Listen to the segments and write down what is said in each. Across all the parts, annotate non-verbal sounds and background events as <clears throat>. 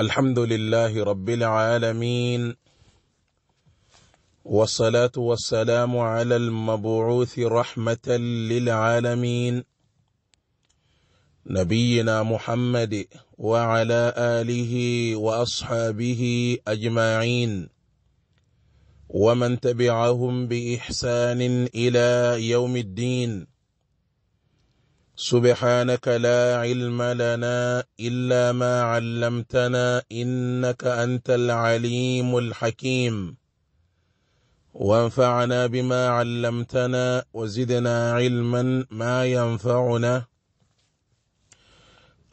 الحمد لله رب العالمين والصلاة والسلام على المبعوث رحمة للعالمين نبينا محمد وعلى آله وأصحابه أجمعين ومن تبعهم بإحسان إلى يوم الدين سبحانك لا علم لنا إلا ما علمتنا إنك أنت العليم الحكيم وانفعنا بما علمتنا وزدنا علما ما ينفعنا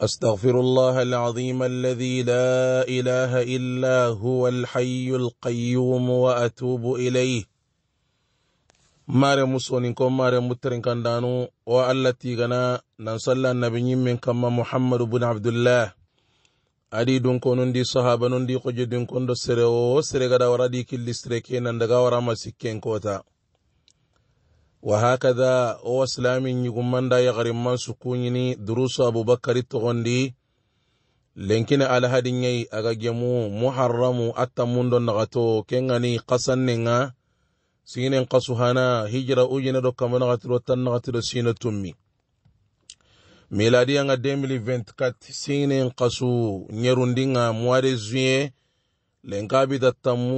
أستغفر الله العظيم الذي لا إله إلا هو الحي القيوم وأتوب إليه mare musonin ko mare mutarin kan danu wa Allah tigana nan sallan nabiyin min kama Muhammad ibn Abdullah adi dun ko nun di sahaba nun di ko dun ko do sere o sere gada wara di killi sere nan daga wara masikken kota wa hakada o islamin yugumman da ya garin man sukunyini durusu Abubakar togondi lenkina alhadin yayi aga gemu muharramu atta mundon nagato kengani qasanninga sinen kasuhana hijira ujine do kamanakatiro tannakatiro sine tummi miladiya nga 2024 sinen kasu nyerundinga mois de juin lenka bidattamu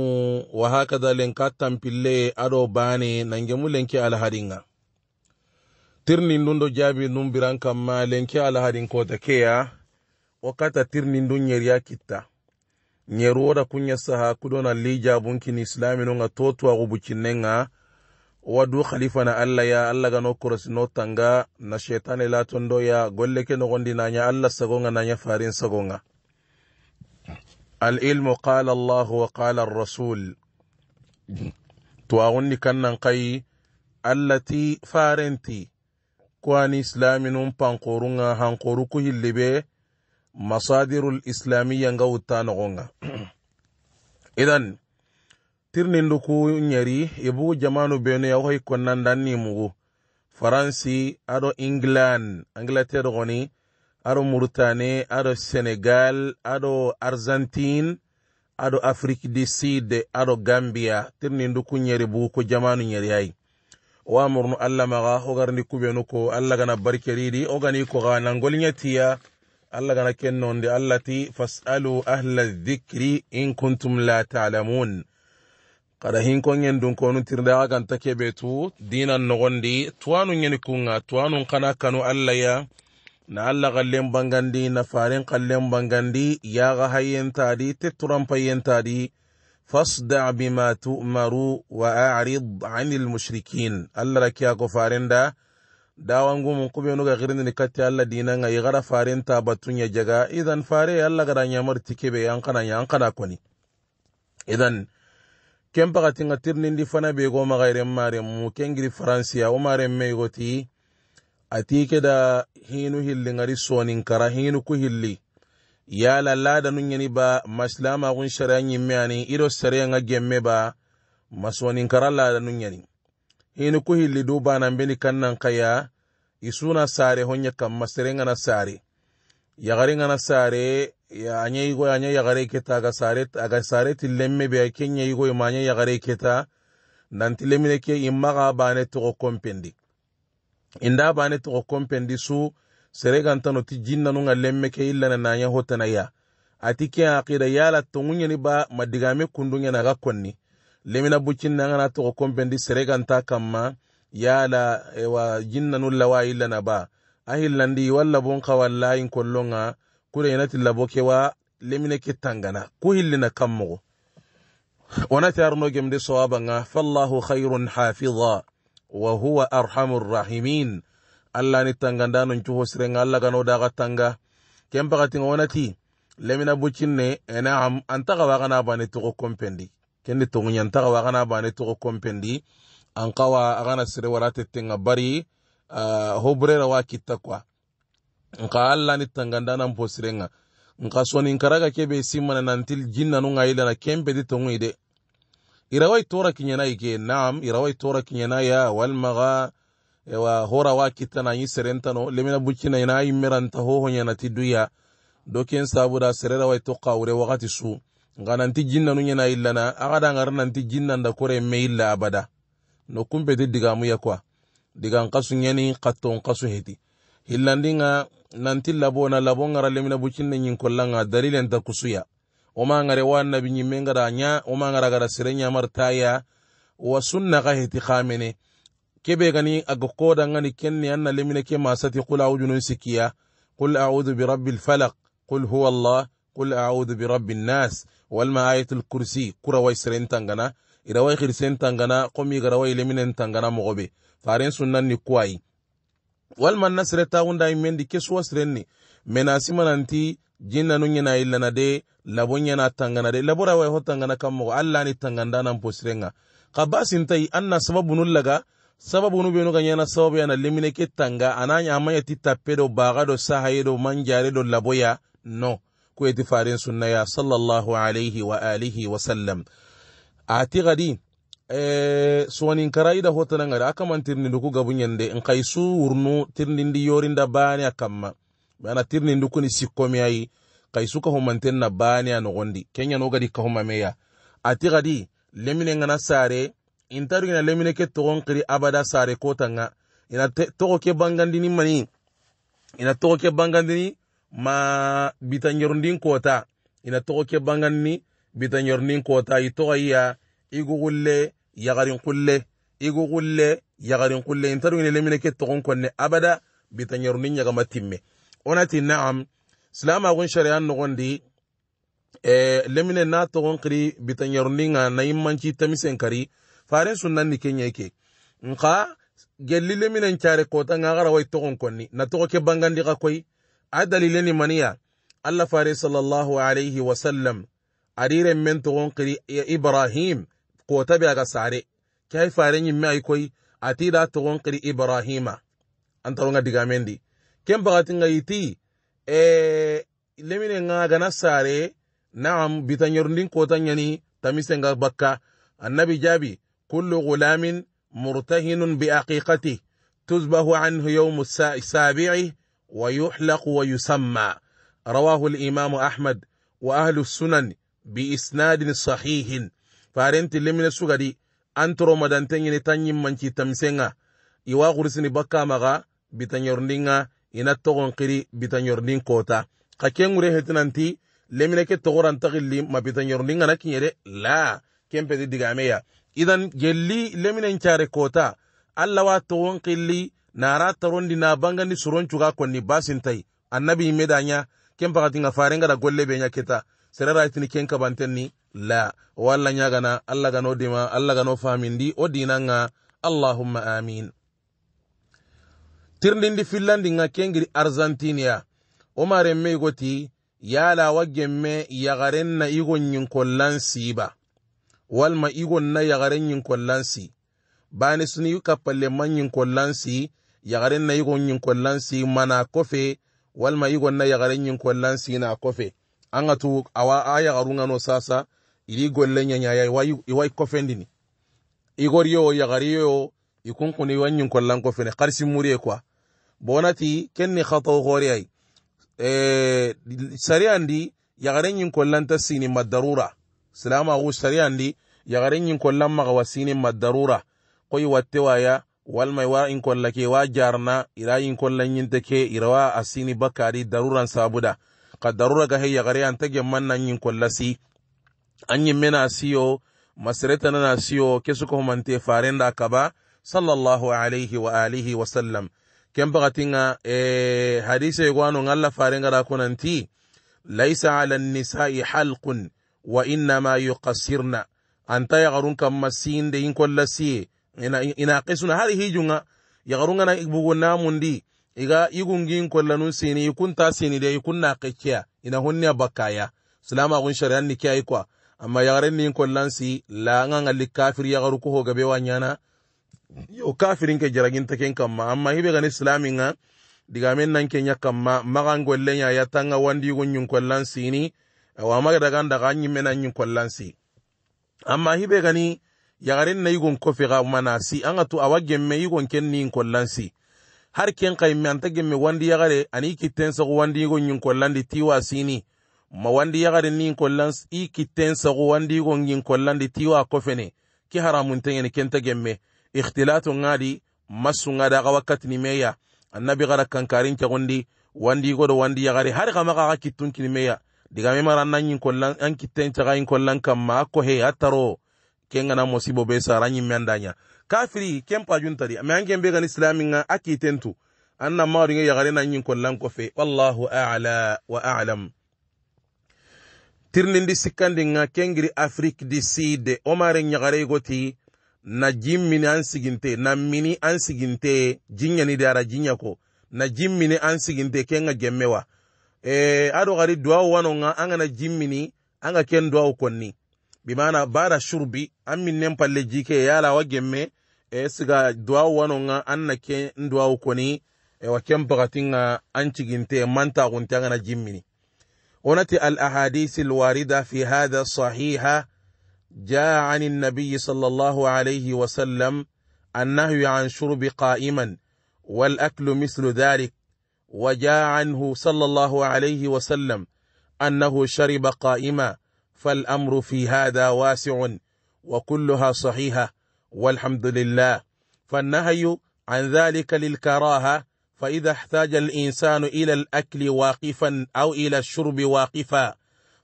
wahakada lenka tampille ado bane nangemu lenki alahadinga tirnin dun do jaabi nun lenki alahadin kota keya wakkata tirnin dun nyeriya kitta nyeroda kunyasaha kudona nunga totu wa gubuchinenga wadu khalifa na allah ya allah gano korosino tanga na la tondo ya golle ke na nanya allah sagonga nanya farin sagonga al-ilmu qala allahu wa qala arrasul tuwagunni kannan kayi allati farenti kuwani islaminun pankorunga hankoru ku hilibe masadirul islamiya nga wutta noxonga <clears throat> idan tirninduku nyari ibu jamanu benu ya hoy konnan dan ni mugu faransi aro england angleterre goni aro mauritanie aro senegal aro argentine aro afrique du sud aro gambia tirninduku nyari bu ko jamanu nyari ay wa murnu alla maga hogarni kubenu ko alla gana barkeridi ogani ko ga nangol nyatiya الله غنا كنون دي التي فاسألوا أهل الذكر إن كنتم لا تعلمون قد هين كون يندون كون ترداغا غان تكيبتو دينا نغندي توانو ينكونا توانو قنا كانوا الله يا na Allah kallen bangandi na farin kallen bangandi ya ga hayyanta di tatturan fayyanta di fasda bima tu'maru wa a'rid 'anil mushrikin Allah rakiya ko farin da gumu mun kubenu ga ni katti allah dinan ayi gara batun ya jaga idan fare allah gara tike be an kana ña an kana koni idan ken tirni ndi fana be go magaire maren mu ken giri faransiya wo me goti ati da hinu hilli ngari sonin kara hinu ku hilli yala lada nun yani ba maslama gun shari'a nyimme ani ido sare nga gemme ba masonin kara da nun yani hini ku hilli du banan beni kannan kaya isuna sare honya kamma serengana sare yagarengana sare ya anya igo anya yagare keta aga sare aga sare tilemme be kenya igo ma yagare keta nan tilemine ke imma ga bane to kompendi inda bane to kompendi su seregantano ti jinnanunga lemme ke illana nanya hotanaya ati ke aqida yala tungunyani ba madigame kundunya naga konni lemina buccinna angana togo kompendi sereganta kamma yala ewa jinnanulla wa na ba a hillandi walla ka walla in kollonga kuda inati labo wa lemine ke tangana ku hillina wana wonati arno gemde sowabanga fallahu khairun hafiza wa huwa arhamu rahimin allah ni tanganda non cuho sirenga allah gano daga tanga ken wana ti lemina ne buccinne enaam antagawa kana bani togo kompendi kendi togu ñantaxa wa bane toxo compendi an xawa a xana sere wara tettenga bari ho burera wa kitta quoi nxa allani tangandanan po sirenga nxa sonin karaga kebe simmana nantil jinnanunga yilana kempedi togui de irawai tora kiñanayi ke naam irawai tora kiñanaya walmaxa ewa hora wa kittana yi serentano lemina buccina ina yimmeranta hohoñanati duya do ken sabuda serera wai to xawure wakati su nga nanti jinnanu ɲena illana aga da ngara nanti jinnanda kore me illa abada no kumpeti digamu ya digan kasu ɲeni katton kasu heti hillandi nanti labo na labo ngara lemina bucinne ɲin kolla kusuya woma ngare wa nabi ɲimme ngara ɲa woma ngara gara sire ɲamar taya wa sunna ka heti kamene kebe gani aga koda ngani kenni anna lemina ke masati qul a'udhu nun sikiya qul a'udhu bi rabbil qul huwa allah qul a'udhu bi rabbin nas walma ayatul kursi kura way siren tangana ira way khirsen tangana qomi gara way leminen tangana mogobe faren sunnan ni kuwai walma nasre ta wunda imendi kesuwa siren ni mena simananti jinna nu ɲena illana de labo ɲena tangana de labora way ho tangana kam mogo alla ni tanganda nan po sirenga ka basintai nu benu ka ɲana sababu yana lemine ke tanga ana ɲa tappe do baga do sahaye do manjare do laboya no farin faren ya sallallahu alaihi wa alihi wa sallam A ati gadi e, sonin karaida hotanan gada akaman tirnindu duku gabun yande in kai su wurnu tirnindi yorinda bani akamma bana tirnindu kuni sikkomi ayi kai su ka humanten na bani a nogondi kenya no gadi ka A ti gadi lemine ngana sare intaru ina lemine ke togon kiri abada sare kotanga ina togo bangandini mani ina togo ke bangandini ma bitanyorndin kota ina togo ke banganni bitanyorndin kota i togoya igugulle yagarin kulle igugulle yagarin kulle intaru ina lemine ke togon konne abada bitanyorndin yagama timme onati naam silamagun shari'an nogondi eh, lemine na togon kiri bitanyorndinga na immanci tamisen kari faren sunnanni kenya yake nka gelli leminen care kota nga gara togon konni na togo ke bangandi ka a dalilin maniya allah fare sallallahu alaihi wasallam riren mento togon ya ibrahim ko biya ga sare kai faren yin mai koi da togon kiri ibrahima an taronga digamendi ken bagatinga ti e lemine nga gana sare na'am bitanyorndin kotanyani ga bakka annabi jabi kullu gulamin murtahinun bi aqiqati tuzbahu anhu musa sabi'i ويحلق ويسمى رواه الإمام أحمد وأهل السنن بإسناد صحيح فارنت لمن سغدي أنترو مدنتين تنين منكي تمسنغا إوا غرسني بكا مغا بتنيرنينغا إنا تغن قري بتنيرنين كوتا قاكين غري هتنانتي لمن كي تغران تغلي ما بتنيرنينغا نكي لا كم بدي دقامية إذن جلي لمن انشاري كوتا ألا واتغن قلي nara tarondi na ni soron cuga konni tai annabi medanya ken pakati a farenga da golle be nya keta serera itini ken kabantenni la walla nyagana alla gano dima alla gano famindi o dinanga allahumma amin tirndindi fillandi nga kengiri argentinia wo goti ya yala wa gemme yagaren na igon kollansi ba walma igon na yagaren nyin si bani sini yuka ka palema ɲinkɔlan si yagare na iko ɲinkɔlan lansi mana kɔfɛ walma yuko na yagare ɲinkɔlan lansi na kɔfɛ anga tu awa aya garunga no sasa ili iri golle iwa iwai kɔfɛndini igor yo yagari yo i kunkuni iwa ɲinkɔlan kɔfɛne karisi muri ye kuwa bonati ken ni xatao xori ay eh, sariyandi yagare ɲinkɔlanta sini madarura silamaxu sariyandi yagare ɲinkɔlan magawa sini madarura koi watte waya wal walma wa in kolla ke wa jarna ira in kollan yinte ke irawa asini bakari daruran sabuda ka darura ga hayya gare an tage mannan yin kolla si an yin mena siyo masireta na siyo ke suka humante faren da ka ba sallallahu alaihi wa alihi wa sallam kem bagatinga e hadisa ya gwano ngalla faren ga kunanti laisa ala nisa'i halqun wa inna ma yuqassirna anta ya garun kan masin da yin kollasi ina ina qisuna hijunga ya garunga na na mundi iga igungin kollanun sini ikunta sini de ikunna qicciya ina hunniya bakaya silama gun shari'an ni kiyai kwa amma garin ni kollan si la nganga li kafir garu ko gabe be wanyana yo kafirin ke jaragin kan kamma amma hibe gani islamin nga diga men nan kenya kamma magan gollen ya tanga wandi gun yun kollan sini wa maga daga daga nyi nan yun kollan si amma hibe gani yagarin na igon kofe ga mana si an atu awa gemme igon ken ni kollan si har ken kai me anta gemme wandi yagare ani kiten sa wandi igon yin kollan di tiwa sini ma wandi yagare ni kollan i kiten sa wandi igon yin kollan di tiwa kofi ne ki haramun tan yani kenta gemme ikhtilatu di masu ngada ga wakati ni meya bi gara kankarin ke wani wandi da wandi yagare har ga maka kitun kini meya diga mimara maran nan yin kollan an kiten ta yin kollan kam ma ko he ataro ken gana mosibo be sara ñimme andaña kafiri ken pajuntadi mais an ken be gani islaminga a kitentu an na maringe yagare na ñin kollan kofe wallahu ala wa alam tirnindi sikkandinga kengiri afrique di side omare ñagare goti na jimmini an siginte na mini an siginte jiñani de ara jiña ko na jimmini an siginte kenga gemmewa e eh, aɗo gari duwawu wanonga an gana jimmini an ken duwawu konni bimana bara shurbi ammin nem palle jike yala wagemme e siga duwa wanonga annake nduwa ukoni e wakem bagatinga anchiginte manta guntanga na jimmini onati al ahadith al warida fi hadha sahiha ja an an nabiy sallallahu alayhi wa sallam annahu an shurbi qa'iman wal aklu mislu dhalik وجاء عنه صلى الله عليه وسلم أنه شرب قائما فالامر في هذا واسع وكلها صحيحه والحمد لله فالنهي عن ذلك للكراهه فاذا احتاج الانسان الى الاكل واقفا او الى الشرب واقفا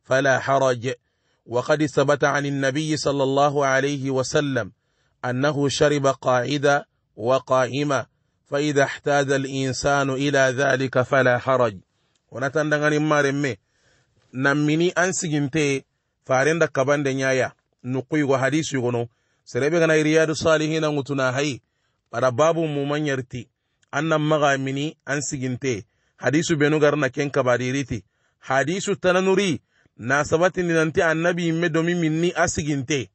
فلا حرج وقد ثبت عن النبي صلى الله عليه وسلم انه شرب قاعده وقائمه فاذا احتاج الانسان الى ذلك فلا حرج ونتندغن مارمي نمني انسجنتي farenda kabande nyaya nukui go hadisi gono serebe gana iriyadu salihina ngutuna hai bara babu mu anna maga mini an siginte hadisu benu garna ken kabaririti hadisu tananuri na sabati ninanti annabi imme domi minni a siginte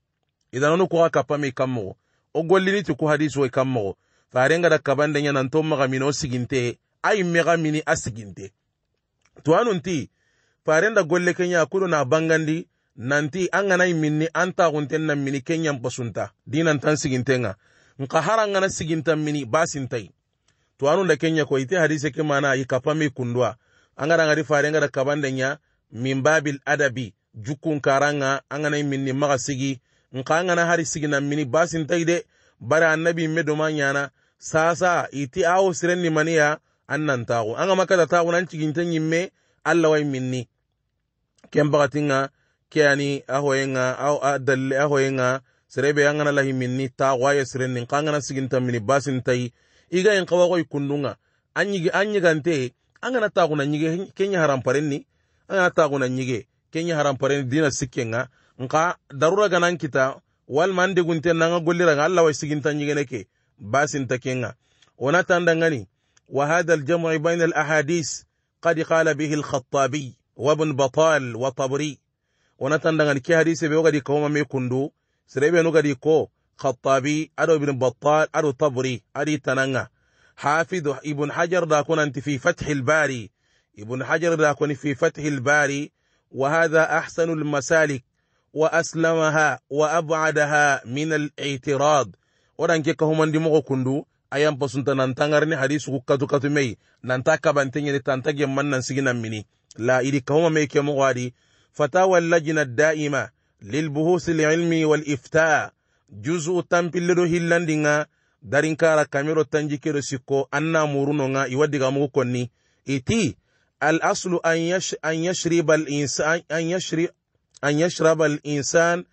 idanonu kuga kapame kammogo o golliniti ku hadisu i farenga da kabande nya nanto magamini o siginte a imme gamini a siginte tuwanunti farenda golle kenya kudo na bangandi nanti an gana minni an taxunten na mini kenyan pasunta dinantan siginten nga. nka har an gana siginta mini basintai to anu da kenya ko ite hadise ke mana yi kapami kundwa an gana ngari fare ngada kabanden ya min babil adabi jukun karanga an gana minni maga sigi nka an na hari sigina mini basintai de bari annabi me doma ɲana sasa iti awo siren ni maniya an nan taxu an ga makata taku nan ciginten ɲimme allah wai minni kembaga tinga keani ahoyenga au adalle dalle ahoyenga serebe angana lahi minni ta waye sirenni kangana siginta mini basin tai iga en kawa koy kundunga anyige anyigante angana ta kuna nyige kenya haram parenni angana ta kuna nyige kenya haram parenni dina sikenga nka darura ganan kita wal mande gunte nanga gollira ga Allah wa siginta nyige neke basin ta kenga ona tandangani wa hadha al jam'u bayna al ahadith qad qala bihi al khattabi batal wa tabri wana tandangan ki hadise be wogadi ko mame kundu sirebe no gadi ko khattabi أرو ibn battal ado tabri adi tananga حافظ ابن حجر دا كنت في فتح الباري ابن حجر دا كنت في فتح الباري وهذا أحسن المسالك وأسلمها وأبعدها من الاعتراض ورانك كهما دي مغو كندو أيام بسنت ننتغرني حديث كتو كتو مي ننتاكب انتين ينتنتج من ننسينا مني لا إلي كهما مي كمغو فتاوى اللجنة الدائمة للبحوث العلمي والإفتاء جزء تنبلدو هيلاندينا دارين كارا كاميرو تنجيكيرو سيكو أنا مورونونا يوديغا موكوني إتي الأصل أن, يش... أن يشرب الإنسان أن يشرب أن يشرب الإنسان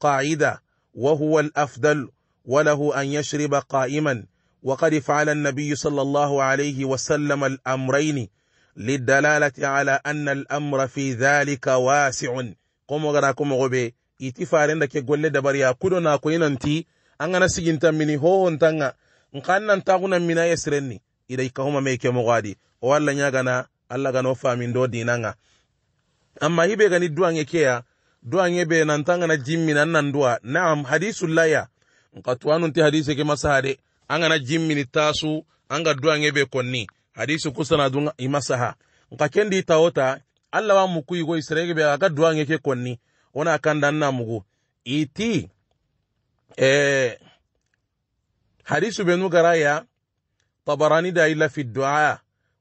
قاعدة وهو الأفضل وله أن يشرب قائما وقد فعل النبي صلى الله عليه وسلم الأمرين lidalalati ala anna al'amra fi dhalika wasi'un kuma gara kuma iti faren ke gwalle da kudo na ko yinanti an siginta mini hohon tanga in kan mina ya idai ka huma mai ke mugadi walla nya gana Allah gana ofa dinanga amma hibe gani duwan yake ya duwan yebe na jimmi nan nan duwa na'am hadisul laya in ka tuwanun ke masahade an jimmi ni tasu an ga duwan konni hadisi kusana dun imasaha nka kendi taota alla wa muku yugo israeli be aga duwa ngeke konni ona akanda na mugu iti eh hadisu benu garaya tabarani da ila fi du'a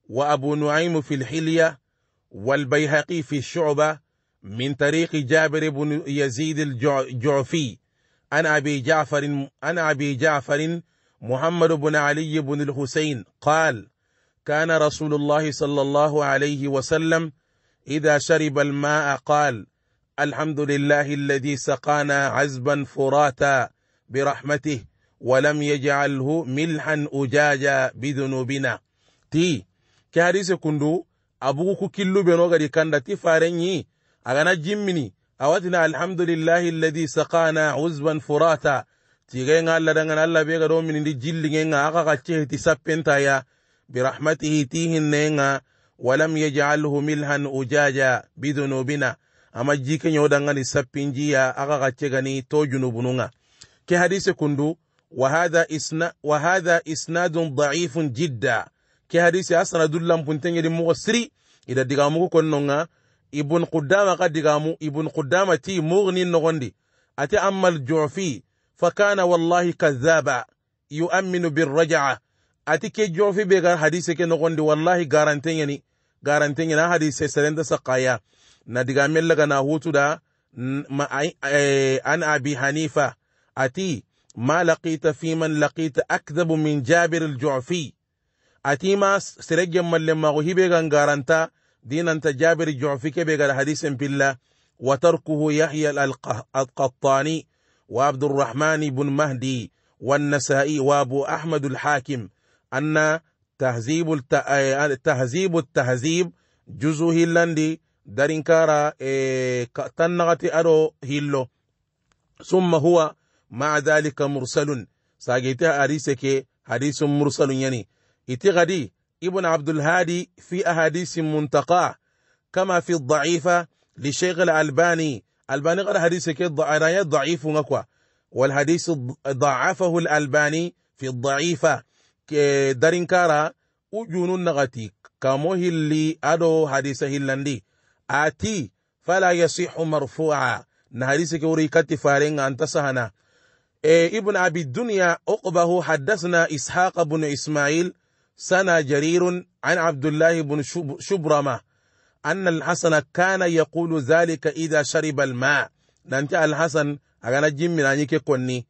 wa abu nuaimu fi al wal bayhaqi fi shu'ba min tariq jabir ibn yazid al-ju'fi عن أبي جعفر انا أبي جعفر محمد بن علي بن الحسين قال كان رسول الله صلى الله عليه وسلم إذا شرب الماء قال الحمد لله الذي سقانا عزبا فراتا برحمته ولم يجعله ملحا أجاجا بذنوبنا تي كاريس كندو أبوك كلو بنوغري تي تفارني اغانا جمني اواتنا الحمد لله الذي سقانا عزبا فراتا تي الله دنغن الله بيغرو من دي جلغين أغاقا تي سبين تايا برحمته تيه نينغا ولم يجعله ملها أجاجا بذنوبنا أما جيك نيودانغاني سبينجيا أغا غتشغاني تو جنوبنونغا كي حديث كندو وهذا إسنا وهذا إسناد ضعيف جدا كي حديث أسنا دولام بنتنجي دي مغسري إذا ديغامو كننونغا ابن قدامة قد ديغامو ابن قدامة تي مغني نغندي أتي أما الجعفي فكان والله كذابا يؤمن بالرجعه ati ke jofi be ga hadise ke no gondi wallahi garante yani garante yana hadise serenda saqaya na diga mella ga na hutu da an abi hanifa ati ma laqita fi man laqita akdhabu min jabir al-ju'fi ati ma sirage malle ma go hibe ga garanta dinanta jabir al-ju'fi ke be ga hadisen billa wa tarkuhu yahya al-qattani wa abd الرحمن بن مهدي والنسائي وابو احمد الحاكم أن تهذيب التهذيب آه، آه، التهذيب جزء هيلاندي دارين كارا إيه، تنغتي أرو هيلو ثم هو مع ذلك مرسل ساجيتها أريسك حديث مرسل يعني اتغدي ابن عبد الهادي في أحاديث منتقاه كما في الضعيفة لشيخ الألباني الباني قال حديث كي ضعيف والحديث ضعفه الألباني في الضعيفة darinkara ujunu nagati kamo hilli ado hadisa hillandi ati fala yasihu marfu'a na hadisa ke wuri kati faren ابن أبي الدنيا أقبه حدثنا إسحاق بن إسماعيل سنى جرير عن عبد الله بن شبرمة أن الحسن كان يقول ذلك إذا شرب الماء ننتع الحسن أغانا أغنى جمنا نيكي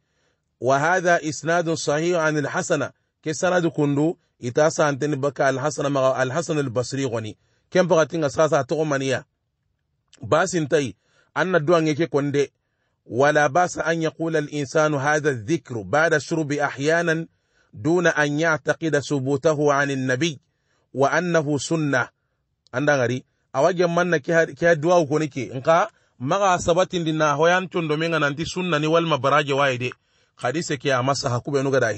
وهذا إسناد صحيح عن الحسن كسرى دي كندو إتاسا أنتن بكا الحسن مغا الحسن البصري غني كم بغتين أساسا تغمانيا باس انتي أن الدوان يكي كندي ولا باس أن يقول الإنسان هذا الذكر بعد الشرب أحيانا دون أن يعتقد ثبوته عن النبي وأنه سنة أنا غري أواجه من كها دواء كونيكي إنقا maga sabatin din na hoyan tun domin nanti sunna ni wal mabaraje waide hadise ke amasa hakube nuga da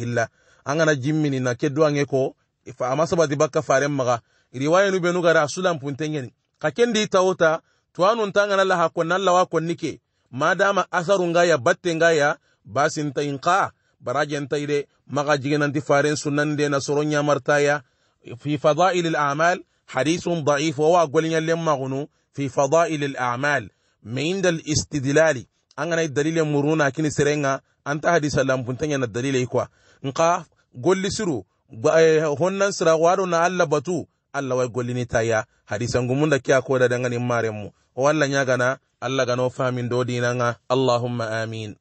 angana kana jimmini na ke duwan ko fa ama sabati bakka faren maga riwaya nu benu gara sulan puntengen ka kendi tawota tuanun tangana la hakon nalla wa konnike madama asarunga ya battenga ya basin tainqa barajen taide maga jigenanti faren sunan de na soronya martaya fi fadail al a'mal hadithun da'if wa gwalin yallen magunu fi fadail al a'mal min dal istidlali an kana muruna kini sirenga anta ta hadisa lampuntanya na dalilai ikwa nqa golli gollisiru honnan sira waɗo na allah batu allah way gollinitaya hadisa hadisan gumunda kiya koda dangani maremu o allah gana allah gano famin do dinanga allahumma amin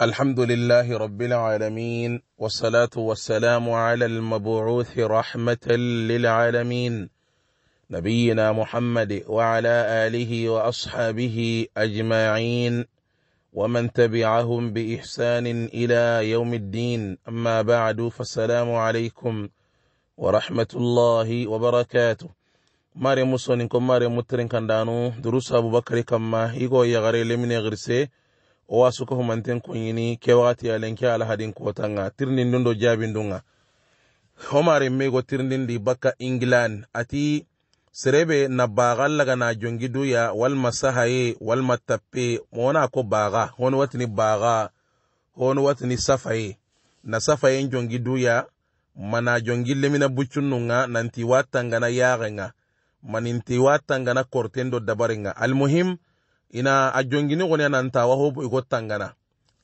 الحمد لله رب العالمين والصلاة والسلام على المبعوث رحمة للعالمين نبينا محمد وعلى آله وأصحابه أجمعين ومن تبعهم بإحسان إلى يوم الدين أما بعد فالسلام عليكم ورحمة الله وبركاته ماري موسون انكم ماري مترين كان دانو دروس أبو بكر كما ما هيغو يغري لمن يغرسي واسوكو من تنكو كيواتي ألينكي على هدين كوتانا ترنين دوندو جابين دونغا هماري ميغو ترنين دي بكا إنجلان أتي serebe na baga lagana jongiduya walma sahaye walma tappe wona ko baga hon watini baga hon watini safaye na safayen jongiduya mana jongi lemina buccunnuga nanti watangana yaxenga maninti watangana korten dabarenga almuhim ina a jongini goni anantawa hobo igo tangana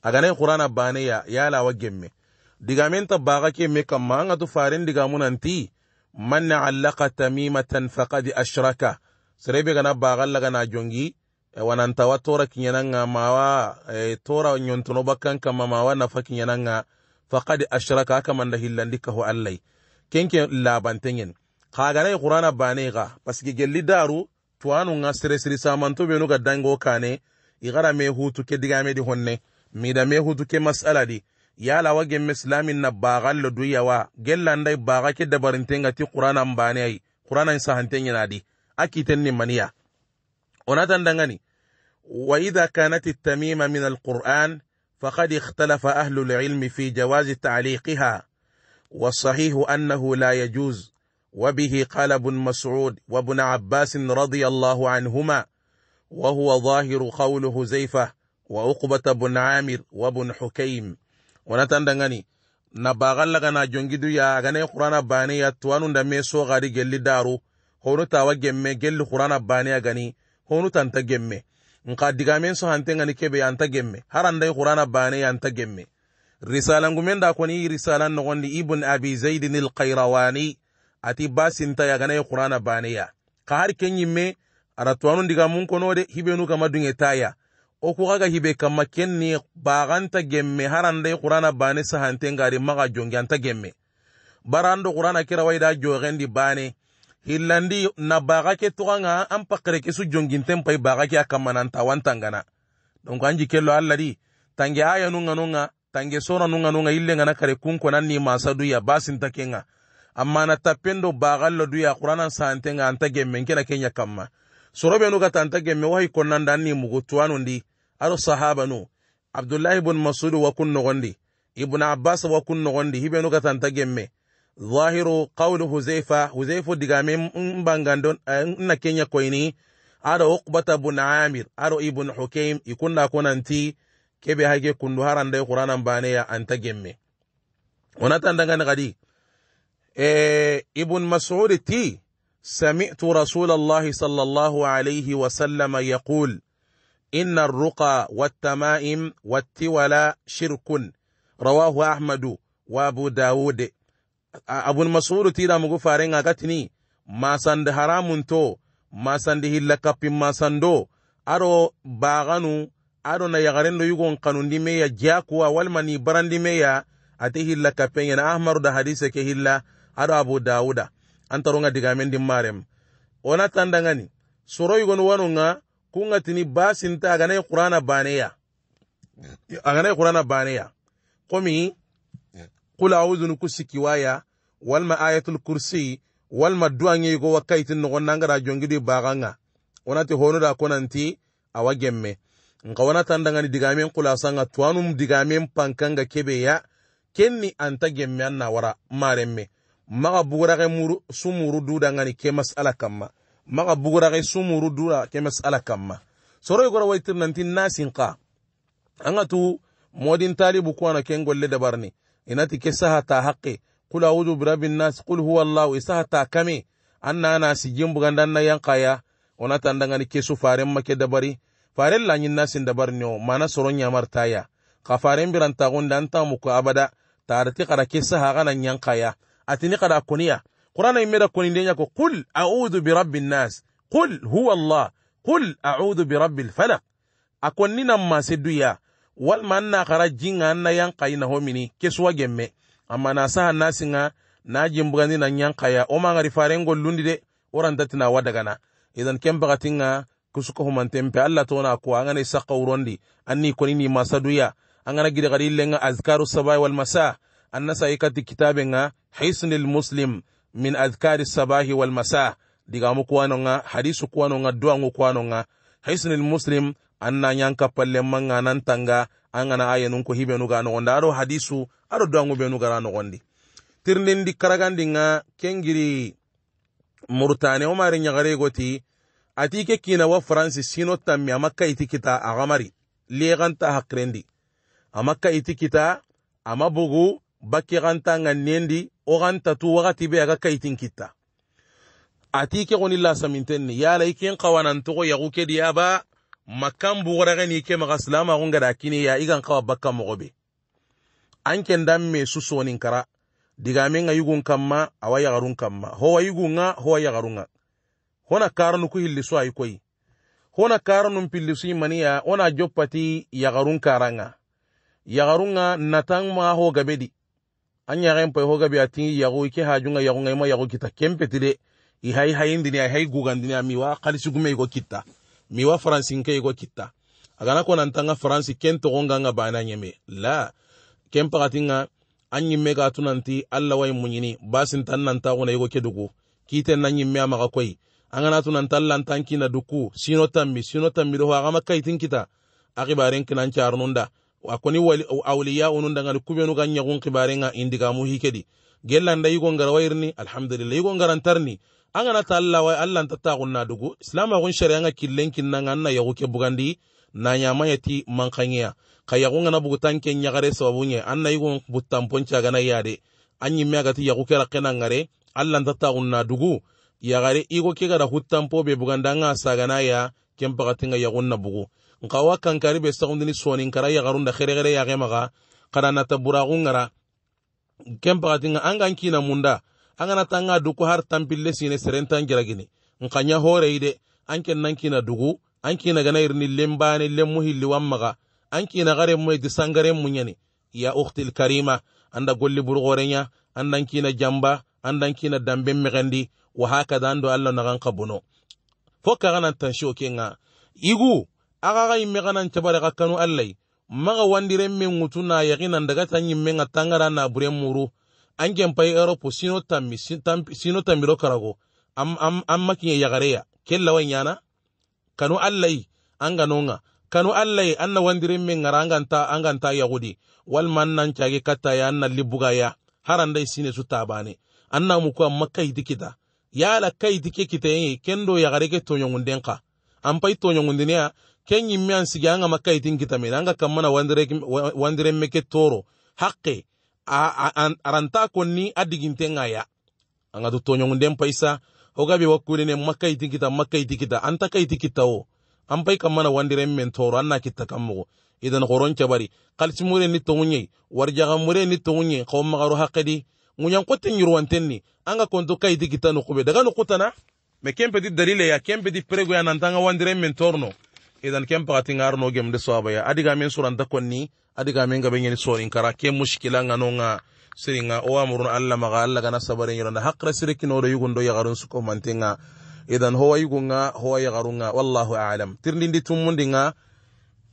aganayi qur'ana baneya yalawa gemme digamenta baga ke me kamma faren digamu nanti man allaka tamimatan faqad ashraka serebe gana bagalla gana jongi e wanan wa tora kinyananga mawa e tora nyontono bakkan kama mawa nafa kinyananga faqad ashraka aka manda hillandika ho allai kenke labantengen kagana qur'ana bane ga paske gelli daru tuwanu nga sere siri samanto benu ga dango kane igara me hutu ke digame di honne mida me hutu ke masaladi. yala wa gemme islamin na bagal lo duya wa gellan dai baga ke da barintenga ti qur'anan bane ai qur'anan sahanten yana di akiten ni maniya onatan dangani wa idha kanat at-tamima min al-qur'an faqad ikhtalafa ahlu al-ilm fi jawaz ta'liqiha والصحيح أنه لا يجوز وبه قال ابن مسعود وابن عباس رضي الله عنهما وهو ظاهر قول هزيفة وأقبة بن عامر وابن حكيم wonatan dangani na bagalla gana jongidu ya agane qur'ana bani ya tuwanu da me so gari gelli daru hono tawa gemme gelli qur'ana bani ya gani hono tanta gemme nka digamen so hante ngani kebe ya anta gemme harandai qur'ana bani ya anta gemme risalan gumen da koni risalan no gondi ibn abi zaid al qairawani ati basinta ya gane qur'ana bani ya ka har kenyimme ara tuwanu diga mun kono de hibenu kama dunge oku ga hibe kamma kenni baganta gemme harandai qur'ana bane sahanten gari maga jongi anta gemme barando qur'ana kira waida jogendi bane hillandi na baga ke tuganga an pakere ke su jonginten pai baga ke akamma nanta wantangana donc anji kello alladi di tange aya nunga nunga tange sona nunga nunga ille ngana kare kunko nanni masa duya basinta kenga amma na tappendo bagallo duya qur'ana sahantenga anta gemmen kena kenya kamma sorobe nuga tanta gemme wahi konnanda anni mugutuwanundi aro sahaba nu abdullahi ibn masud wa kun nogondi ibn abbas wa kun nogondi hibe nu katanta gemme zahiru qawlu huzaifa huzaifu digame mbangandon na kenya koini aro uqbata bun amir aro ibn hukaim ikunna konanti kebe hage kundu haranda qur'anan baneya anta gemme onata ndangani gadi e ibn mas'ud ti رسول الله sallallahu alayhi عليه وسلم يقول إن الرقى والتمائم والتولى شرك رواه أحمد وأبو داود أبو المسعود تيرا مغفارين أغتني ما سند حرام تو ما سند هلقب ما سندو أرو باغنو أرو نيغرين يغون قانون دي ميا جاكوا والمني بران دي ميا أتي هلقب ينا أحمر دا حديثة كهلا أرو أبو داود أنترونغا ديغامين دي مارم ونتان دغاني سورو يغون وانونغا kunga tini basinta aganai kurana baneya aganai kurana baneya komi kula a'udhu nuku sikiwaya walma ayatul kursi walma duwange go wakaitin nogon nangara di baganga onati hono da konanti awa gemme nka wana tandangani digamen kulasanga tuwanum digamen pankanga kebeya kenni anta gemme anna wara maremme maga ke muru sumuru dudangani ke masala kamma maga bugurage sumuru dura ke masala kamma soro igora waitir nanti nasin ka anga tu modin talibu kuwana ken golle ne inati ke saha ta haqqe qul a'udhu bi rabbin nas qul huwa allah isaha ta kame anna ana sijin bugandan na yankaya onata ndangani ke su faren make dabari faren lanyin nasin dabarni o mana soro nyamar taya ka faren biranta anta muku abada tarati kada ke saha ganan yankaya atini kada kuniya qur'ana imera konindenya ko qul a'udhu birabbi nnas qul huwa allah qul a'udhu birabbi lfalak a konnina mase duya walma n na jinga n na yankayi nahomini kesuwa gemme amma na saha na singa na jimbugandi na yankaya wo mangari farengol lundi de worantatina wa dagana idan ken bagatinga kusuka humantempe alla tona ko angana isaka wurondi anni konini masaduya angana gidi gadi lenga azkaru sabai walmasa annasa ikati kitabenga hisnil muslim min adhkari sabahi wal masa digamu nga hadisu kwanonga duangu kwanonga haisnil muslim anna nyanka palle manga nan tanga angana nungu hibe hibenu ga no aro hadisu aro duangu benu gara no gondi karagandi nga kengiri murtane o mari nyagare goti ati ke kina wa france sino tammi amakka iti kita agamari leganta hakrendi amakka iti kita amabugu bakkexanta ŋannendi oxan tatu waxati be aga kayitin kitta ati ke xoni lasamintenni yala i ken xawanantoxo yaxu kedi aba makkan buxoraxeni i ke maxa silamaxungada kiniya i gan xawa bakka moxo be an ken me susonin kara digamen a yugun kanma awa yaxarun kanma howa yugunga howa yaxarunga hona karanuku hillisu ayi koyi hona karanun pillisu i maniya ona joppati yaxarun karanga yaxarunga natan ma ho gabedi an yaren pai hoga bi atin yago ke hajunga yago ngai ma yago kita kempetile i hay hayin dini ay gugan dini mi wa khalisi gume go kita mi wa faransi nke go kita agana ko nan tanga faransi kento gonga nga bana nyeme la kempa katinga anyi mega tunanti alla wai munyini basin tan nan ta gona yego kedugo kite nan yimme amaga koi angana tunan tallan tanki na duku sino tambi sino tambi do ha gama kaitin kita akibaren kinan charnunda akoni awliya unun dangal kubenu ga kibare nga indiga mu hikedi gellanda yigo ngara wairni alhamdulillah yigo tarni angana ta Allah wai Allah ta ta gunna dugu islam agun shari'a nga killen kinnan anna yago ke bugandi na nyama yati man khanya kayago na bugu tanke nyagare sabunye anna yigo buttan poncha gana yade anyi mega ti yago ke rakena ngare Allah ta ta gunna dugu yagare igo ke gara huttan po be bugandanga sagana ya kempa katinga yagun na bugu nka wa kankari be sagundini soni nkara yagarunda xerexere yaxemaxa kada nata buraxu ngara kenpaxatinga an gan kina munda an gana an ga duku har tanpille sine serentan nka ɲa horeyi de an ken nan kina dugu an kina gana irini lenbani lenmu hilliwan an kina xarenmu eti ɲani ya uktil karima anda golli burxorenya an kina jamba an kina damben mexendi wa hakada allah naxan xa bono fo kaxanan tansio kenga igu aga ga imme nan cabare ga kanu allai maga wandiren min ngutu na yaginan daga ta ɲimme ŋa tangara na buren muru an gen pai europe sino tammi sino ro karago am am am ya yagareya kellawa ɲana kanu allai an gano ŋa kanu allai an na wandiren min ŋara an ganta an ganta yahudi walma an nan cage kattaya an ya libugaya harandai sine su tabane an na muku makai kai ya yala kai dikike kitaye kendo yagare ke toɲoŋunden ka an pai toɲoŋundiniya ken yimme an sigi an ga makka itin kitamene an ga kammana wandiremme ke toro hakke aranta konni a diginten a ya an ga totoɲogunden paisa o gabe wakkunene makka itin kita makka iti kita an ta ka iti kita wo an pai kammana wandiremmen toro an na kitta kanmogo idan horon kebari mure ni tonye warjaga mure ni togunye kawmagaru hakkedi ŋuɲankoten yurwanten ni an ga konto ka iti kita nukube daga nukutana me kempedi dalile ya di prego ya nanta an ga wandiren men torno idan ken pakati ngar no gem de soaba ya adiga men suran ta konni adiga men ga bengeni sorin kara ke mushkila ngano nga siringa o amurun alla maga alla kana sabare yiro na hakra siriki no do yugo ndo ya garun suko mantenga idan ho yugo nga ho ya garunga wallahu a'lam tirlindi tumundi nga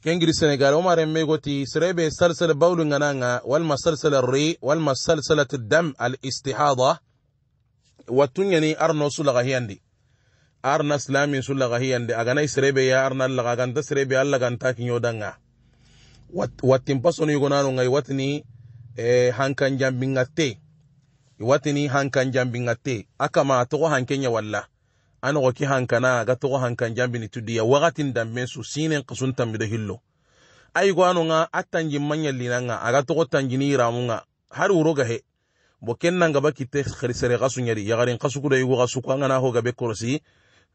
kengiri senegal oma remme goti serebe salsala bawlu ngana nga walma salsala ri walma salsalat dam al istihada wattunyani arno sulaga hiyandi arna islamin su laga hiyande agana sirebe ya arna laga aganta sirebe alla ganta kinyo danga watin pasonu yugonano ngai watini eh, hankan jambinga te watini hankan jambinga te akama togo hankenya walla anogo ki hankana aga togo hankan jambini tudiya wagatin damben su sinen kasun tambido hillo ayigo ano nga atanjin manyallina nga aga togo tanjini iramu nga har wuro gahe bo ken nangaba kitte khirsere kasu yagarin kasu yugo kasu kwanga na ho gabe korosi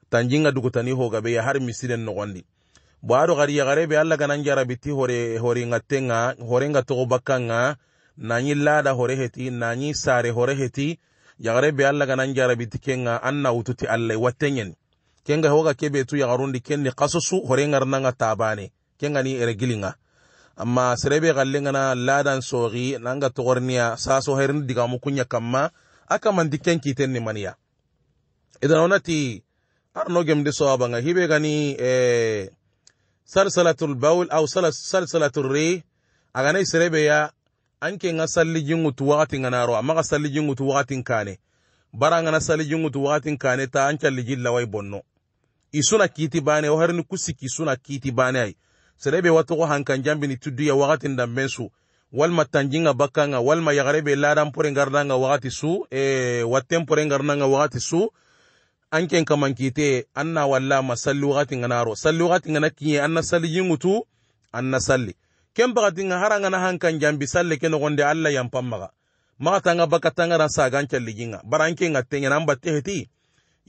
tanjinga dugutani hogabe ya har misiren nogondi bo aɗo gari yagarebe allah ganan jarabiti hore horinga tenga horenga togo bakkanga nañi laada hore heti nañi sare hore heti yagarebe allah ganan jarabiti kenga an nawututi allah watteñeni kenga hoga kebe tu yagarundi kenni kasusu horengarnanga tabane kengani ere gilinga amma serebe gallengana ladan sogi nanga togorniya saso herini digamu kunya kamma akamanti kenkitenni maniya idan onati arno gemde sowabanga hiɓe gani eh, salsalatul bawl aw salsalatul ri aganayi sereɓeya anke nga salli jingutu wakati nga naro amma ga salli jingutu wakatin kane bara nga na salli jingutu wakatin kane ta an calli jillawai bonno isuna kiti bane o harini kusiki suna kiti bane ai serebe watogo hankan jambini tudduya wakatin damben su walma tanjinga bakkanga walma yagarebe ladan pore ngarnanga wakati su e eh, watten pore ngarnanga wakati su anken kaman kite anna walla ma sallu gati nganaro sallu gati ngana kiye anna salli yingutu anna salli kem bagati nga haranga hankan jambi salle keno gonde alla yam pammaga maga tanga baka tanga ran sagan challi ginga baranke ngatte ngana mbatte heti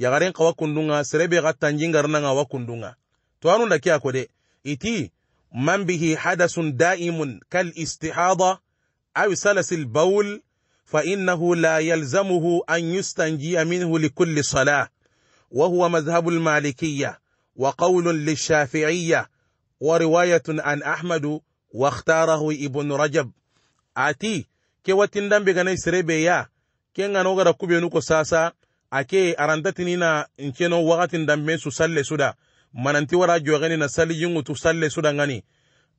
yagaren kawa kundunga serebe gatta njingar nanga wa kundunga to anu da kiya kode iti man bihi hadasun da'imun kal istihada aw salasil bawl fa innahu la yalzamuhu an yustanjiya minhu likulli salah وهو مذهب المالكية وقول للشافعية ورواية عن أحمد واختاره ابن رجب ati ke watin dambe ganai sirebe ya ke ngano gara kube nuko sasa ake arandatini na nkeno wakatin dambe su salle suda mananti wara jogani na sali yungu tu salle suda ngani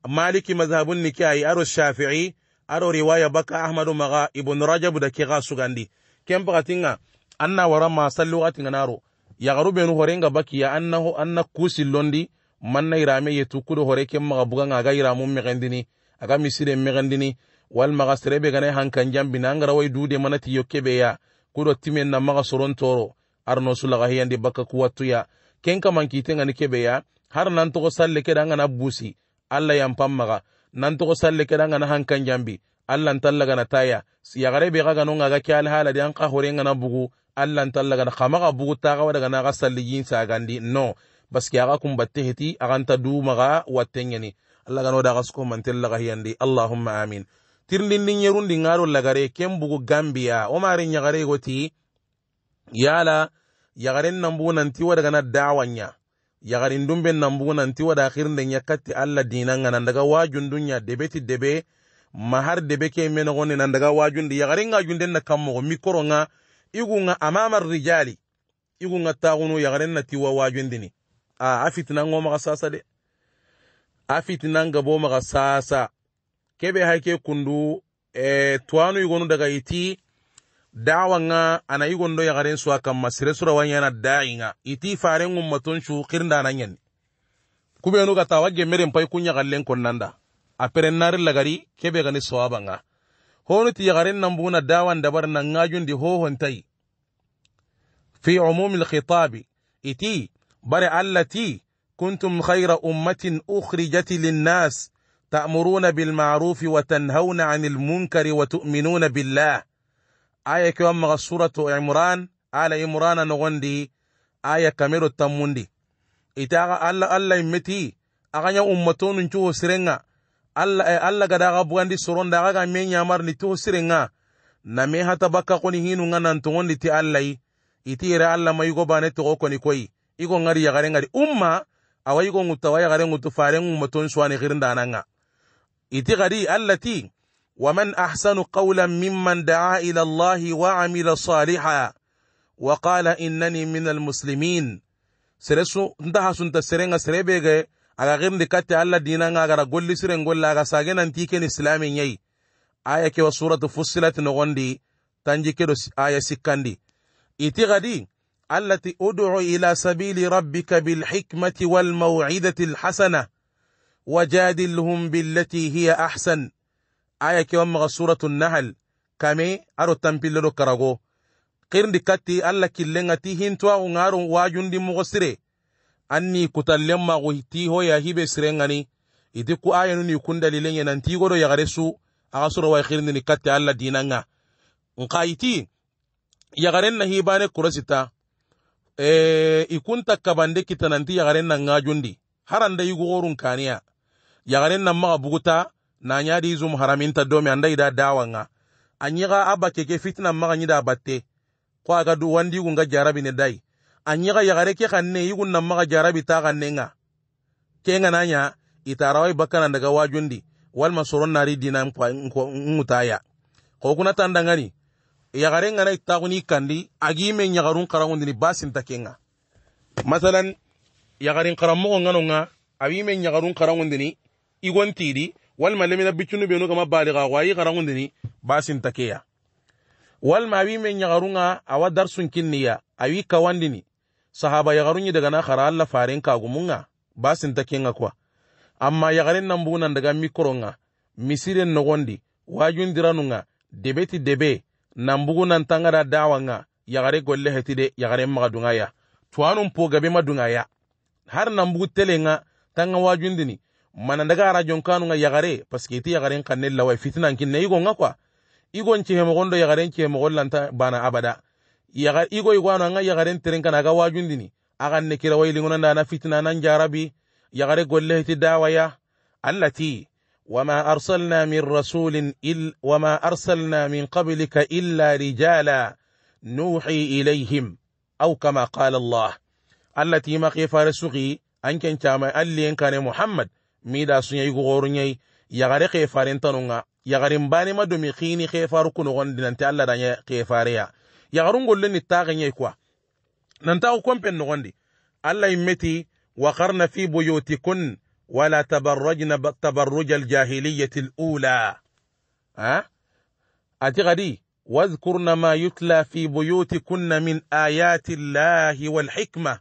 maliki mazhabun ni ke ayi aro shafi'i aro riwaya baka ahmadu maga ibn rajab da ke ga sugandi ken bakatinga anna wara ma sallu wakatin ganaro yagaruɓenu horenga bakiya anna kusi londi manna irame yetu kudo hore ke maga bugan aga iramu megendini aga misire megendini wal maga serebe gane hankan jambi na angara dude mana tiyo ya kudo timen na maga soron toro arno sulaga hiyande baka kuwatu ya kenka man kitenga ni kebe ya har nan salle ke danga na busi alla yan pammaga nan salle ke danga na hankan jambi alla ntalla gana taya siyagare be ga ganon hala de an ka hore bugu allan tallagada xamaxa bugutaxawa daga naxa salligin sagandi non parce que axa cumbatte heti axanta dumaxa wattengeni allah ganodaxa sukomantellaxa yandi allahumma amin yarun yerundi ŋaɗo lagare ken bugu gambia wo mari yagarego ti yala yagaren nambugu ti wa na dawanya yagarin dumbe nambugu nanti wa daxirnde kati. allah dinanga nandaga wajundunya debeti debe mahar debe ke di nandaga wajundi yagarenga junden na kammogo mikoro ŋa igunga amama rijali igunga taxunu yaxaren na tiwa dini. a a fitinango maxa sasa de a fitinan gabo maxa sasa kebe hake kundu e, tuwanu igonu daga iti dawanga ana igondo yaxaren suwa kanma sire surawanyana dainga iti faren ummaton cu xirindana ɲani kubenu ka tawa gemmeren pai kunya ɲaxallen konnanda a peren lagari kebe gani sawabanga هونت يغرن نمبونا داوان دبر ننجاجون دي هو تاي في عموم الخطاب إتي برع التي كنتم خير أمة أخرجت للناس تأمرون بالمعروف وتنهون عن المنكر وتؤمنون بالله آية كوام سورة عمران آل عمران نغندي آية كاميرو التموندي إتاغ ألا ألا يمتي أغنى أمتون نجوه سرنغا alla alla gada ga buwandi soronda ga ga men yamar ni to nga na me hata bakka koni hinu nga nan to ti iti ira alla mai go bane to ko ni koi iko ngari ya gare ngari umma awai go ngutta waya gare ngutu fare ngum maton swani girinda nanga iti gari ti wa allati ومن أحسن قولا ممن دعا إلى الله وعمل صالحا وقال إنني من المسلمين سرسو انتهى سنت سرنغ سربيغي aga di katte alla nga agara golli siren golle aga sage nanti ken islamin yayi aya kewa suratu fussilat nogondi tanji kedo aya sikandi. iti gadi ti udu'u ila sabili rabbika bil hikmati bilhikmati walmaw'idati alhasana wajadilhum billati hiya ahsan aya kewa mga suratu nahal kame aru tampilledo karago kirndi katte alla killenga ti ungaru wajundi mugosire. anni kutallenma gohitiho yahibe sirengani iti ku ni kun dalilen ye nantigodo yagaresu aga soro wai ni katte alla dinanga nka iti yagaren na hibane kurasita e, kabande takkabande kita yagaren na ngajundi haranda yigogorun kaniya yagaren na maga buguta na zum haramin haraminta domi anda ida dawanga anyiga ke fitna maga nyida batte ko aga du wandi gunga jarabi ne dai anyaga yagare ke kanne i gunna maga jarabi ta kanne nga ke nga nanya itarawai bakana daga wajundi wal masoron nari dina ngutaya ko kuna tandangani yagare nga na i kandi agi me nyagarun karangundi ni basin ta kenga masalan yagarin karamogo ngano nga abi me nyagarun karangundi i igon tidi walma lemina biccunu benu gama baliga wayi garangundini basin takeya walma abi men nyagarunga awa darsun kinniya awi kawandini sahaba yagarun yi daga na khara alla faren kagumunga basin ta kenga kwa amma garin nan bunan daga mikronga misiren nogondi wajun diranunga debeti debe nan bugunan tangara dawanga gare golle hetide yagare maga dungaya tuwanun po gabe ma dungaya har nan bugu telenga tanga wajun dini mana daga rajon ya gare, paske iti yagaren kanne lawai fitinan igon nga kwa igon cihemogondo yagaren cihemogon lanta bana abada yaga igo igwano nga yagare tren kana ga wajun dini aga ne kira wayi da na fitna nan jarabi yagare golle ti dawaya allati wama arsalna min rasulin il wama arsalna min qablika illa rijala nuhi ilaihim aw kama qala allah allati ma qifa rasuqi an ken chama alli en kane muhammad mi da sun yayi gorun yayi yagare qifarin tanunga yagarin bani madumi khini khifar kunu gondinan ta allah da ya khifariya yagarun gollen ni taxenye quoi nantaxu compen noxondi allah immeti وقرن في بيوتكن ولا تبرجن تبرج الجاهلية الأولى أه؟ أتغدي واذكرن ما يتلى في بيوتكن من آيات الله والحكمة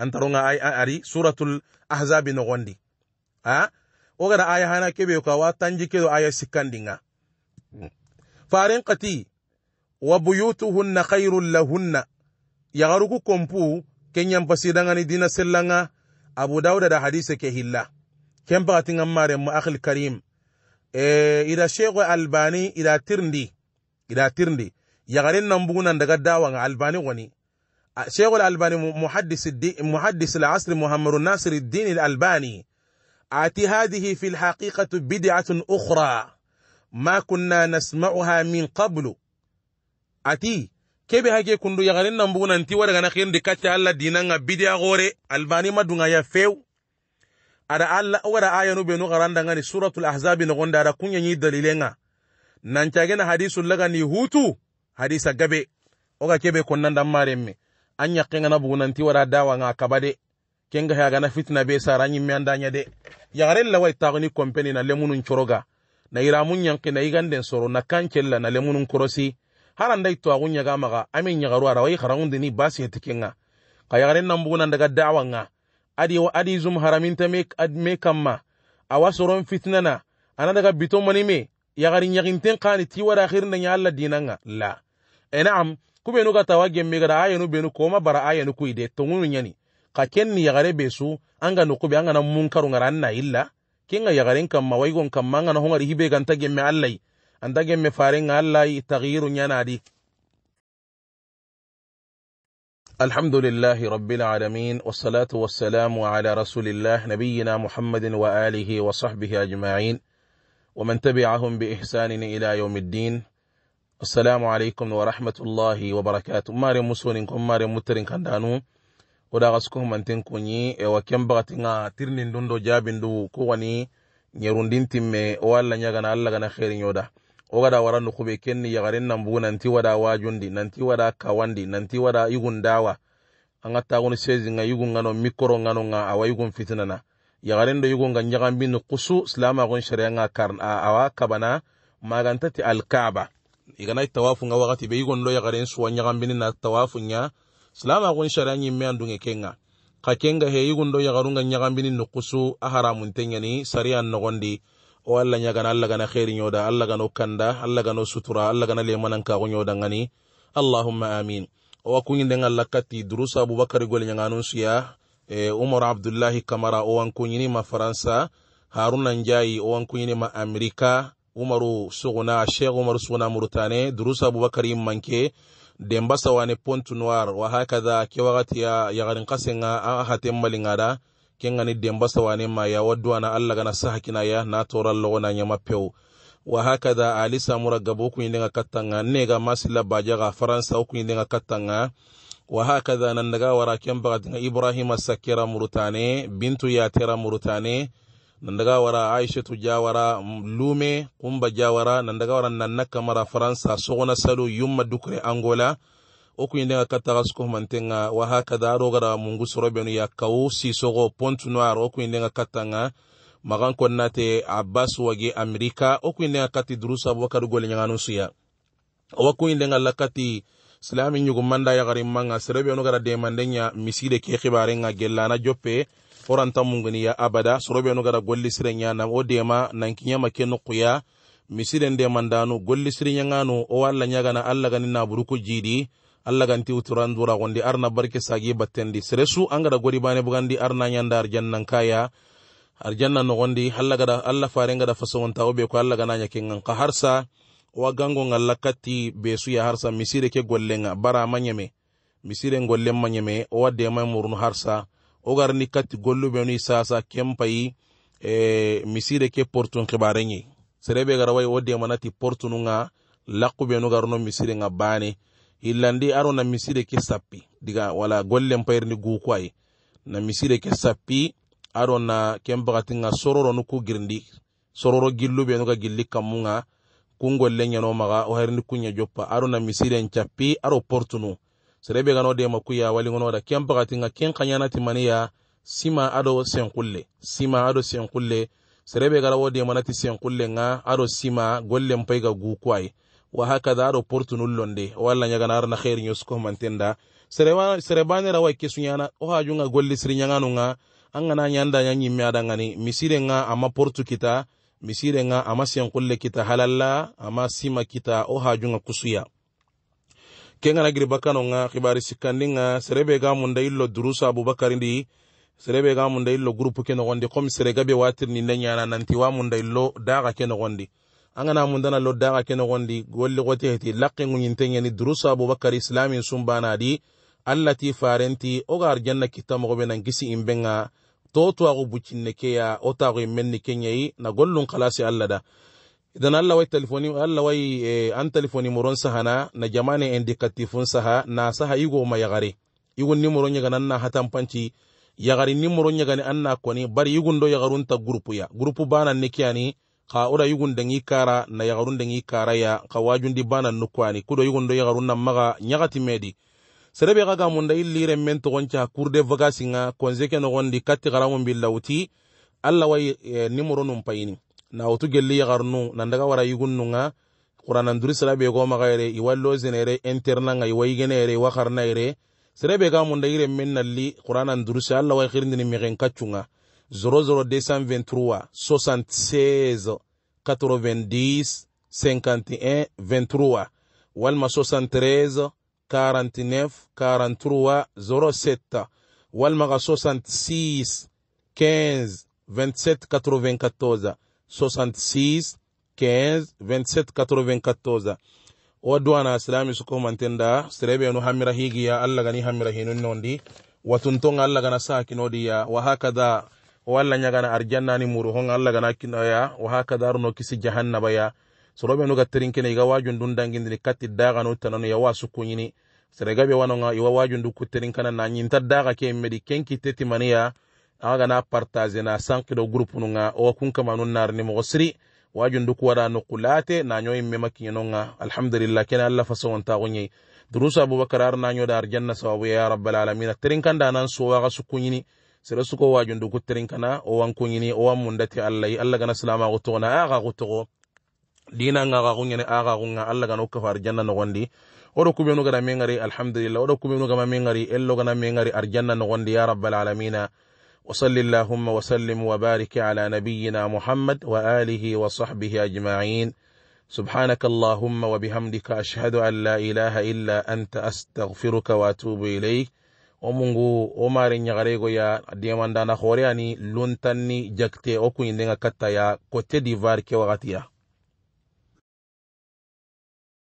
أنت رونا آي أري سورة الأحزاب نغندي أه؟ وغدا آية هانا كبيوكا واتنجي كدو آية سكاندينا فارنقتي وبيوتهن خير لهن يغرق كمبو كن ينبسيدان دينا سلنا أبو داود دا حديث كهلا كم باتين بغتن أمار أخي الكريم إيه إذا شيخ الباني إذا ترندي إذا ترندي يغرين نمبونا دقا داوان الباني غني شيخ الألباني محدث, الدي محدث العصر محمد الناصر الدين الألباني آتي هذه في الحقيقة بدعة أخرى ما كنا نسمعها من قبل ati kebe hage kundu yagarin nan bugu nanti warga na khirndi kacce allah dinan ga bidiya gore albani madunga ya few ada allah wada ayanu benu garanda ngani suratul ahzabi no gonda ada kunya ni dalilenga nan cage na hadisul laga ni hutu hadisa gabe oga kebe konnan dan maremme anya kenga ngana bugu nanti wada dawa nga kabade kenga ha gana fitna be saranyi mi andanya de yagarin lawai tagni company na lemunun choroga na iramun yanki na iganden soro na kankella na lemunun korosi haran dai to agun yaga maga amin yagaru ara wai basu dini basi hetikinga kayagaren nan bugunan daga nga adi wa adi zum haramin ta me me awasoron fitnana ana daga bito mani me yagarin yaginten kani ti da akhirin na ya Allah nga la e na'am kube nu ga tawage me ga ayenu benu koma bara ayenu ku ide to ngunun yani ka kenni besu anga nukubi kube anga na munkaru kin anna illa kinga yagaren kamma waigon an anga na hongari hibe ganta me Allah anda gemme farenga allahi tagiru ñanadi الحمد لله رب العالمين والصلاة والسلام على رسول الله نبينا محمد وآله وصحبه أجمعين ومن تبعهم بإحسان إلى يوم الدين السلام عليكم ورحمة الله وبركاته ماري مسونكم ماري مترين كندانو ودا غسكم من تنكوني وكم بغتنا ترنين دوندو جابندو كواني دين تيمي والا نيغانا الله غنا خير يودا wogada wara nukube kenni yagarin nanbugu nanti wada wajundi nanti wada kawandi nanti wada igun dawa an ga sezi nga igun ngano mikoro ngano nga awa igun fitinana yagarin do igun ga ñagambini kusu silamagun sharia nga karn awa kabana magantati alkaba iganai tawafu nga wakati be igun do yagarin suwa ñagambini na tawafu nya silamagun sharia ñimme an dunge kenga ka he igun do yagarun ga nukusu a haramuntenyani sariya nogondi o allah ñagana allah gana heri ñoda allah gano kanda allah gano sutura allah gana lemanankaxo ñoda gani allahumma amin owa kuñinden allah lakkati durusa aboubacary gole ñaganun siya e umar abdullahi camara owan ma faransa haruna ndiayi owan ma america umaru suguna sheikh umaru suguna murtane durusa aboubacary manke demba sawane pont noir wa hakada ke wakati ya yagarin kasenga a haten malingada kengani demba sawane ma ya wadwana allah gana sahakina ya na toral logona ɲama pewu wa hakada ali samura gabo kuɲindenga kattanga nega masila bajaga faransa wo kuɲindenga kattanga wa hakada nandaga wara ken bagatinga ibrahima sakira murutane bintu yatera murutane nandaga wara aishatu jawara lume kumba jawara nandaga wara nanna kamara faransa sogona salu yumma dukure angola wo kun yendenga ka taga sukohumantenga wa hakada ado gara mungu sorobenu sisogo pontunoir wo kun yendenga kattanga magan amerika wo kati durusa abubakar golenyaganu suya lakati silami ɲugumanda yagarinmanga serebenu gara demandenya miside ke xibarenga gellana joppe horanta munguniya abada sorobenu gara golli sirenɲana dema nankiɲama ke nukuya misiden demandanu golli siriɲaganu wo alla jidi allah ganti uturandura gondi arna barke sagi battendi seresu angada godi bane bugandi arna nyanda arjannan kaya arjanna nogondi allah gada allah fare ngada fasogonta obe ko allah gananya kengan ka wa gango ngalla katti besu ya harsa misire ke gollenga bara manyeme misire gollen manyeme o wadde ma murnu harsa o garni katti gollube ni sasa kempayi e misire ke portun kibarenye serebe gara o de manati portunu nga lakkube no garno misire nga bane illandi aro na misire ke sappi diga wala gollen payirni gukuwayi na misire ke sappi aro na ken bagati sororo nu ku girindi sororo gillu benu gilli kammu kun golle ɲeno o hayirini kunɲa joppa aro na misiren cappi aro portunu serebe gano dema kuya walingonoda ken bagati ken kaɲanati sima ado senkulle sima ado senkulle serebe gara wo demanati senkulle ŋa ado sima gollen payi ga gukuwayi wa hakada aɗo portunol londe walla ñagana arana heri ñoskohmantenda serebanera wa kesuñana o hajunga golle siri ñaganuga an gana ñandaña ñimme aɗa gani misirenga ama portu kita misirenga ama senkulle kita halalla ama sima kita o hajunga kusuya kengana giri bakkanonga hibari sikkandinga serebe ga illo durusa abubakari ndi serebe ga illo groupe ke nogondi comme serega be watirni nde ñana nanti wa illo daga ke nogondi angana mundana loddaga ke gondi golli gote heti laqingu ñinteñani durusa abubakar bana di allati farenti gar janna kitta mogoɓe nan gisi imbenga to twagu ke ya o tagu immenni kenyayi na gollun kalasi allah da idan allah wai telefoni alla wai eh, an telefoni muron sahana na jamane indicatifun saha na saha igo ma yagare igun muron yaga nan na hatan panci yagari nimuron yagani an na koni bari igun do ta groupe ya groupe bana ne kiyani xa oda yugundangi kara na yagarundangi kara ya xa wajundi banan nukwani kudo yugundo yagarunnan maga ɲagatimedi serebe xa gamunda i liren men togonca kurde vagasinga konseke nogondi katti xaramun billa wuti alla wa e, nimoro num payini na wutu gelli yagarunu nandaga wara yugunnunga xurananduri serabe go yere iwa lozenere internanga iwa yigenere iwa xarina yere serebe gamunda i ren men nalli xurananduri se alla wa xirindini mexen kaccunga 00223 76 90 51 23 walima 73 49 43 07 walima ka 66 15 27 duwana silami suko mantenda sirebenu hamira higiya allah gani hamira hinun nondi watuntonga allah gana sakinodiya wa hakada o alla ñagana arjannani muru hon allah gana kino ya wa hakada no kisi ya be no gatrin terinkene ga wajun dun dangin dangindini katti daga no tanano ya wasu kunyini sere gabe seregaɓe wanoga iwa wajun du kutrin kana na nyin tadaga ke meɗi kenki teti mania aga na partage na sanki sankiɗo groupe o kun kama nun nar ni mosri wajun du no kulate na nyoy memaki no nga alhamdulillah kene allah gonyi durusa abubakar ar nyoda arjanna sababuya ya rabbal alamin terin kanda nan sowaga sukkuñini sere suko wajundu kutterin kana o wan kuñini o wan mundati allahy allah gana silamaxu togona axa xutoxo dinanga xa xuñene axa xunga allah gana o kafa arjanna noxondi oɗo kuɓenu gana mengari alhamdulillah oɗo kuɓenu gama mengari ello gana mengari arjanna noxondi ya rabalalamina وصل اللهم وسلم وبارك على نبينا محمد وآله وصحبه أجمعين سبحانك اللهم وبحمدك أشهد أن لا إله إلا أنت أستغفرك وأتوب إليك wo mungu wo mari ɲagaregoya demandana horeyani luntanni jakite wo kuɲindenga katta ya cote d'ivoire ke wagatiya